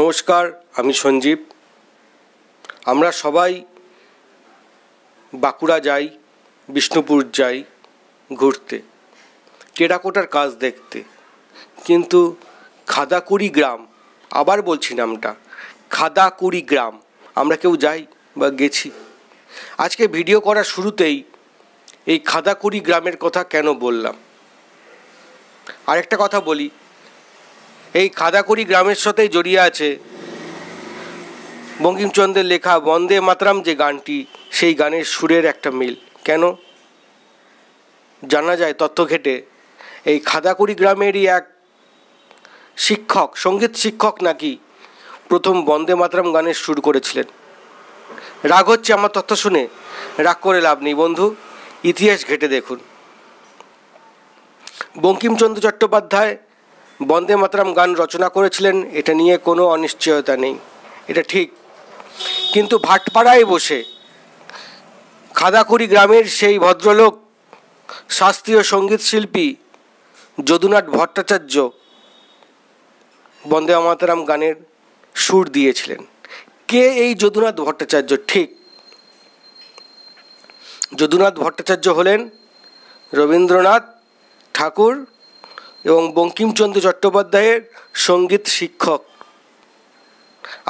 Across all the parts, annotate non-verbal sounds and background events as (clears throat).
নমস্কার আমি সঞ্জীব আমরা সবাই বাঁকুড়া যাই বিষ্ণুপুর যাই ঘুরতে টেরাকোটার কাজ দেখতে কিন্তু খাদাকুড়ি গ্রাম আবার বলছি নামটা খাদাকুড়ি গ্রাম আমরা কেউ যাই বা গেছি আজকে ভিডিও করার শুরুতেই এই খাদাকুড়ি গ্রামের কথা কেন বললাম আরেকটা কথা বলি এই খাদাকুড়ি গ্রামের সাথেই জড়িয়ে আছে বঙ্কিমচন্দ্রের লেখা বন্দে মাতরাম যে গানটি সেই গানের সুরের একটা মিল কেন জানা যায় তথ্য ঘেটে এই খাদাকুড়ি গ্রামেরই এক শিক্ষক সঙ্গীত শিক্ষক নাকি প্রথম বন্দে মাতরাম গানের সুর করেছিলেন রাগ হচ্ছে আমার তথ্য শুনে রাগ করে লাভ নেই বন্ধু ইতিহাস ঘেটে দেখুন বঙ্কিমচন্দ্র চট্টোপাধ্যায় বন্দে মাতরাম গান রচনা করেছিলেন এটা নিয়ে কোনো অনিশ্চয়তা নেই এটা ঠিক কিন্তু ভাটপাড়ায় বসে খাদাকুড়ি গ্রামের সেই ভদ্রলোক শাস্ত্রীয় সঙ্গীত শিল্পী যদুনাথ ভট্টাচার্য বন্দে মাতরাম গানের সুর দিয়েছিলেন কে এই যদুনাথ ভট্টাচার্য ঠিক যদুনাথ ভট্টাচার্য হলেন রবীন্দ্রনাথ ঠাকুর এবং বঙ্কিমচন্দ্র চট্টোপাধ্যায়ের সঙ্গীত শিক্ষক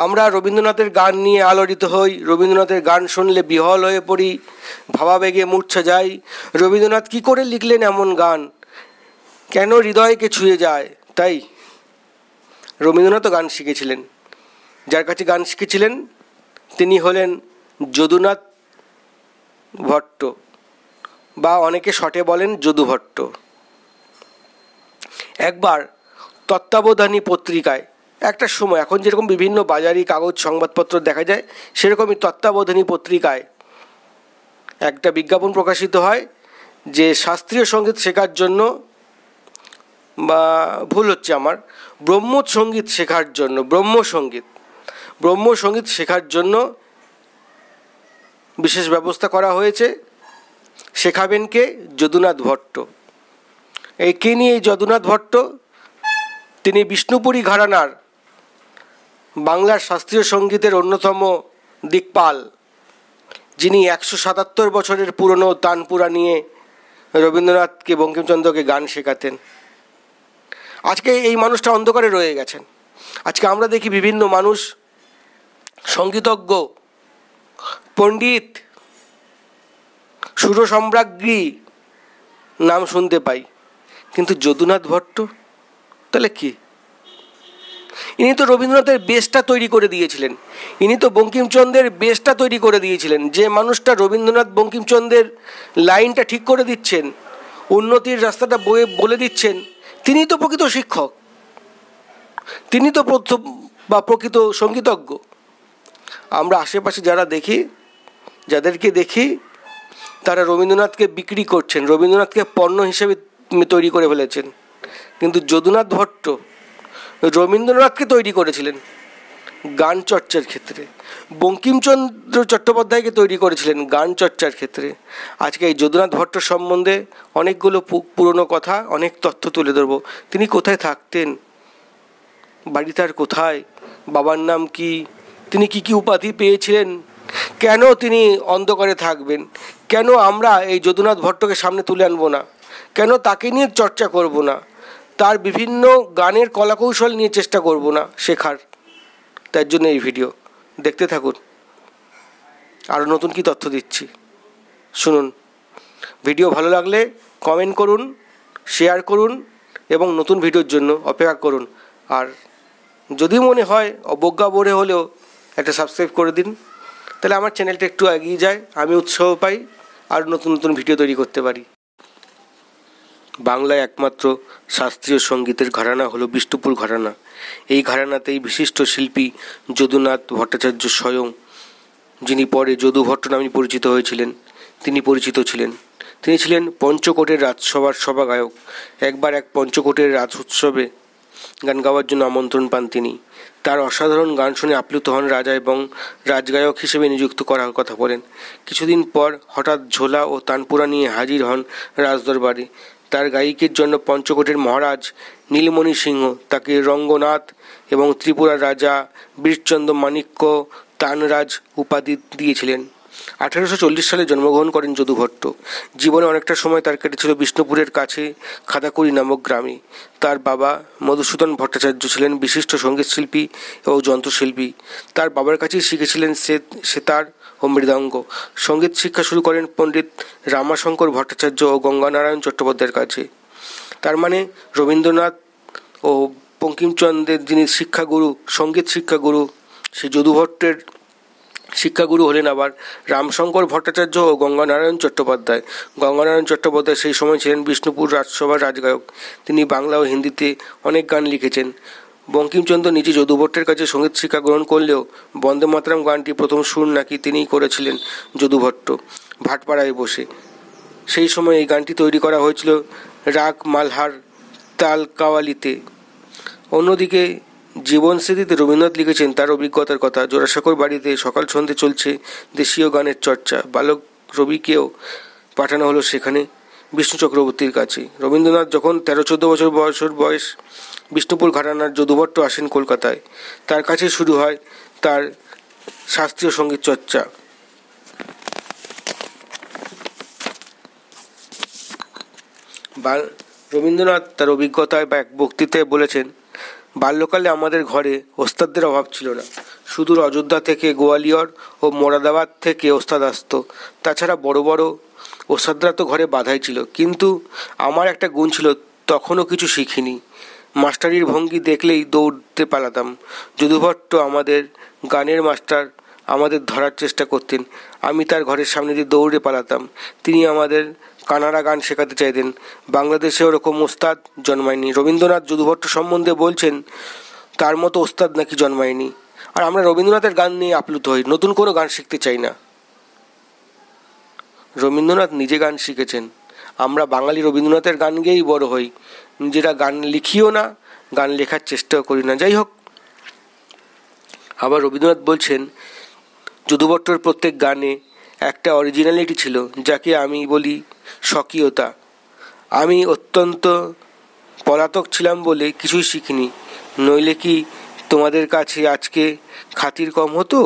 আমরা রবীন্দ্রনাথের গান নিয়ে আলোড়িত হই রবীন্দ্রনাথের গান শুনলে বিহল হয়ে পড়ি ভাবাবেগে মূর্ছা যাই রবীন্দ্রনাথ কি করে লিখলেন এমন গান কেন হৃদয়কে ছুঁয়ে যায় তাই রবীন্দ্রনাথও গান শিখেছিলেন যার কাছে গান শিখেছিলেন তিনি হলেন যদুনাথ ভট্ট বা অনেকে শটে বলেন যদু ভট্ট একবার তত্ত্বাবধানী পত্রিকায় একটা সময় এখন যেরকম বিভিন্ন বাজারি কাগজ সংবাদপত্র দেখা যায় সেরকমই তত্ত্বাবধানী পত্রিকায় একটা বিজ্ঞাপন প্রকাশিত হয় যে শাস্ত্রীয় সঙ্গীত শেখার জন্য বা ভুল হচ্ছে আমার ব্রহ্ম সঙ্গীত শেখার জন্য ব্রহ্ম সঙ্গীত ব্রহ্ম সঙ্গীত শেখার জন্য বিশেষ ব্যবস্থা করা হয়েছে শেখাবেন কে যদুনাথ ভট্ট এই কে নিয়ে এই যদুনাথ ভট্ট তিনি বিষ্ণুপুরী ঘরানার বাংলার শাস্ত্রীয় সঙ্গীতের অন্যতম দিকপাল যিনি একশো সাতাত্তর বছরের পুরনো তানপুরা নিয়ে রবীন্দ্রনাথকে বঙ্কিমচন্দ্রকে গান শেখাতেন আজকে এই মানুষটা অন্ধকারে রয়ে গেছেন আজকে আমরা দেখি বিভিন্ন মানুষ সঙ্গীতজ্ঞ পণ্ডিত সুর সম্রাজ্ঞী নাম শুনতে পাই কিন্তু যদুনাথ ভট্ট তাহলে কি ইনি তো রবীন্দ্রনাথের বেশটা তৈরি করে দিয়েছিলেন ইনি তো বঙ্কিমচন্দ্রের বেশটা তৈরি করে দিয়েছিলেন যে মানুষটা রবীন্দ্রনাথ বঙ্কিমচন্দ্রের লাইনটা ঠিক করে দিচ্ছেন উন্নতির রাস্তাটা বয়ে বলে দিচ্ছেন তিনি তো প্রকৃত শিক্ষক তিনি তো প্রথম বা প্রকৃত সঙ্গীতজ্ঞ আমরা আশেপাশে যারা দেখি যাদেরকে দেখি তারা রবীন্দ্রনাথকে বিক্রি করছেন রবীন্দ্রনাথকে পণ্য হিসেবে তৈরি করে ফেলেছেন কিন্তু যদুনাথ ভট্ট রবীন্দ্রনাথকে তৈরি করেছিলেন গান চর্চার ক্ষেত্রে বঙ্কিমচন্দ্র চট্টোপাধ্যায়কে তৈরি করেছিলেন গান চর্চার ক্ষেত্রে আজকে এই যদুনাথ ভট্ট সম্বন্ধে অনেকগুলো পুরনো কথা অনেক তথ্য তুলে ধরব তিনি কোথায় থাকতেন বাড়ি তার কোথায় বাবার নাম কি তিনি কি কি উপাধি পেয়েছিলেন কেন তিনি অন্ধকারে থাকবেন কেন আমরা এই যদুনাথ ভট্টকে সামনে তুলে আনবো না কেন তাকে নিয়ে চর্চা করব না তার বিভিন্ন গানের কলাকৌশল নিয়ে চেষ্টা করব না শেখার তার জন্য এই ভিডিও দেখতে থাকুন আরও নতুন কি তথ্য দিচ্ছি শুনুন ভিডিও ভালো লাগলে কমেন্ট করুন শেয়ার করুন এবং নতুন ভিডিওর জন্য অপেক্ষা করুন আর যদি মনে হয় অবজ্ঞা বড়ে হলেও একটা সাবস্ক্রাইব করে দিন তাহলে আমার চ্যানেলটা একটু এগিয়ে যায় আমি উৎসাহ পাই আর নতুন নতুন ভিডিও তৈরি করতে পারি বাংলায় একমাত্র শাস্ত্রীয় সঙ্গীতের ঘরানা হলো বিষ্ণুপুর ঘরানা এই ঘরানাতেই বিশিষ্ট শিল্পী যদুনাথ ভট্টাচার্য স্বয়ং যিনি পরে যদু ভট্ট নামে পরিচিত হয়েছিলেন তিনি পরিচিত ছিলেন তিনি ছিলেন পঞ্চকোটের রাজসভার সভাগায়ক একবার এক পঞ্চকোটের রাজ উৎসবে গান গাওয়ার জন্য আমন্ত্রণ পান তিনি তার অসাধারণ গান শুনে আপ্লুত হন রাজা এবং রাজগায়ক হিসেবে নিযুক্ত করার কথা বলেন কিছুদিন পর হঠাৎ ঝোলা ও তানপুরা নিয়ে হাজির হন রাজদরবারে তার গায়িকের জন্য পঞ্চকোটের মহারাজ নীলমণি সিংহ তাকে রঙ্গনাথ এবং ত্রিপুরার রাজা বীরচন্দ্র মাণিক্য তানরাজ উপাধি দিয়েছিলেন আঠারোশো সালে জন্মগ্রহণ করেন যদু ভট্ট জীবনে অনেকটা সময় তার কেটেছিল বিষ্ণুপুরের কাছে খাদাকুড়ি নামক গ্রামে তার বাবা মধুসূদন ভট্টাচার্য ছিলেন বিশিষ্ট সঙ্গীতশিল্পী ও যন্ত্রশিল্পী তার বাবার কাছেই শিখেছিলেন সে সেতার ও সঙ্গীত শিক্ষা শুরু করেন পণ্ডিত রামাশঙ্কর ভট্টাচার্য ও গঙ্গানারায়ণ চট্টোপাধ্যায়ের কাছে তার মানে রবীন্দ্রনাথ ও বঙ্কিমচন্দ্রের যিনি শিক্ষাগুরু সঙ্গীত শিক্ষাগুরু সে যদুভট্টের শিক্ষাগুরু হলেন আবার রামশঙ্কর ভট্টাচার্য ও গঙ্গানারায়ণ চট্টোপাধ্যায় গঙ্গানারায়ণ চট্টোপাধ্যায় সেই সময় ছিলেন বিষ্ণুপুর রাজসভার রাজগায়ক তিনি বাংলা ও হিন্দিতে অনেক গান লিখেছেন বঙ্কিমচন্দ্র নিজে যদুভট্টের কাছে সঙ্গীত শিক্ষা গ্রহণ করলেও বন্দে মাতরাম গানটি প্রথম সুর নাকি তিনিই করেছিলেন যদুভট্ট ভাটপাড়ায় বসে সেই সময় এই গানটি তৈরি করা হয়েছিল রাগ মালহার তাল কাওয়ালিতে অন্যদিকে জীবনস্মৃতিতে রবীন্দ্রনাথ লিখেছেন তার অভিজ্ঞতার কথা জোড়াসাঁকোর বাড়িতে সকাল সন্ধ্যে চলছে দেশীয় গানের চর্চা বালক রবিকেও পাঠানো হলো সেখানে বিষ্ণু চক্রবর্তীর কাছে রবীন্দ্রনাথ যখন তেরো চোদ্দ বছর বয়সের বয়স বিষ্ণুপুর ঘাটানার যদুভট্ট আসেন কলকাতায় তার কাছে শুরু হয় তার শাস্ত্রীয় সঙ্গীত চর্চা রবীন্দ্রনাথ তার অভিজ্ঞতায় বা এক বক্তৃতায় বলেছেন বাল্যকালে আমাদের ঘরে ওস্তাদদের অভাব ছিল না সুদূর অযোধ্যা থেকে গোয়ালিয়র ও মোরাদাবাদ থেকে ওস্তাদ আসত তাছাড়া বড় বড় সদ্রা তো ঘরে বাধাই ছিল কিন্তু আমার একটা গুণ ছিল তখনও কিছু শিখিনি মাস্টারির ভঙ্গি দেখলেই দৌড়তে পালাতাম যদুভট্ট আমাদের গানের মাস্টার আমাদের ধরার চেষ্টা করতেন আমি তার ঘরের সামনে দিয়ে দৌড়ে পালাতাম তিনি আমাদের কানাড়া গান শেখাতে চাইতেন বাংলাদেশে ওরকম ওস্তাদ জন্মায়নি রবীন্দ্রনাথ যদুভট্ট সম্বন্ধে বলছেন তার মতো ওস্তাদ নাকি জন্মায়নি আর আমরা রবীন্দ্রনাথের গান নিয়ে আপ্লুত হই নতুন কোনো গান শিখতে চাই না রবীন্দ্রনাথ নিজে গান শিখেছেন আমরা বাঙালি রবীন্দ্রনাথের গান গেয়েই বড় হই নিজেরা গান লিখিও না গান লেখার চেষ্টাও করি না যাই হোক আবার রবীন্দ্রনাথ বলছেন যদুভট্টর প্রত্যেক গানে একটা অরিজিনালিটি ছিল যাকে আমি বলি স্বকীয়তা আমি অত্যন্ত পলাতক ছিলাম বলে কিছুই শিখিনি নইলে কি তোমাদের কাছে আজকে খাতির কম হতো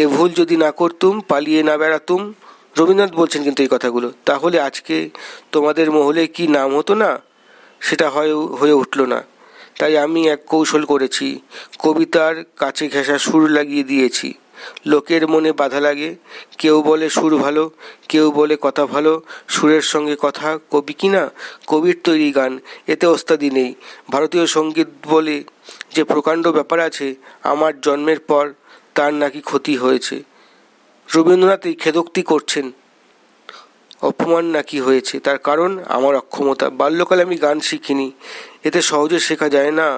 এ ভুল যদি না করতুম পালিয়ে না বেড়াতুম রবীন্দ্রনাথ বলছেন কিন্তু এই কথাগুলো তাহলে আজকে তোমাদের মহলে কি নাম হতো না সেটা হয় হয়ে উঠল না তাই আমি এক কৌশল করেছি কবিতার কাছে ঘেঁষা সুর লাগিয়ে দিয়েছি লোকের মনে বাধা লাগে কেউ বলে সুর ভালো কেউ বলে কথা ভালো সুরের সঙ্গে কথা কবি কিনা কবির তৈরি গান এতে ওস্তাদি নেই ভারতীয় সঙ্গীত বলে যে প্রকাণ্ড ব্যাপার আছে আমার জন্মের পর তার নাকি ক্ষতি হয়েছে রবীন্দ্রনাথ এই খেদোক্তি করছেন অপমান নাকি হয়েছে তার কারণ আমার অক্ষমতা বাল্যকালে আমি গান শিখিনি এতে সহজে শেখা যায় না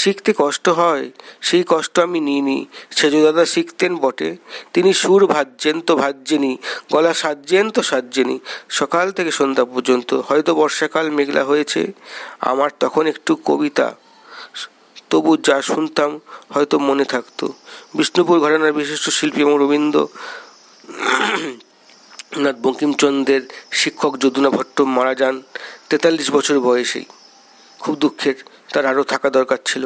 শিখতে কষ্ট হয় সেই কষ্ট আমি নিইনি সেজদাদা শিখতেন বটে তিনি সুর ভাজছেন তো ভাজছেনি গলা সাজছেন তো সাজছেনি সকাল থেকে সন্ধ্যা পর্যন্ত হয়তো বর্ষাকাল মেঘলা হয়েছে আমার তখন একটু কবিতা তবু যা শুনতাম হয়তো মনে থাকতো বিষ্ণুপুর ঘটনার বিশিষ্ট শিল্পী এবং রবীন্দ্র (clears throat) নাথ বঙ্কিমচন্দ্রের শিক্ষক যদুনা ভট্ট মারা যান তেতাল্লিশ বছর বয়সেই খুব দুঃখের তার আরও থাকা দরকার ছিল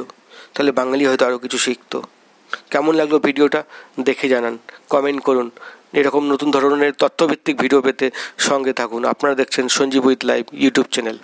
তাহলে বাঙালি হয়তো আরও কিছু শিখতো কেমন লাগলো ভিডিওটা দেখে জানান কমেন্ট করুন এরকম নতুন ধরনের তথ্যভিত্তিক ভিডিও পেতে সঙ্গে থাকুন আপনারা দেখছেন Sanjeev with live YouTube channel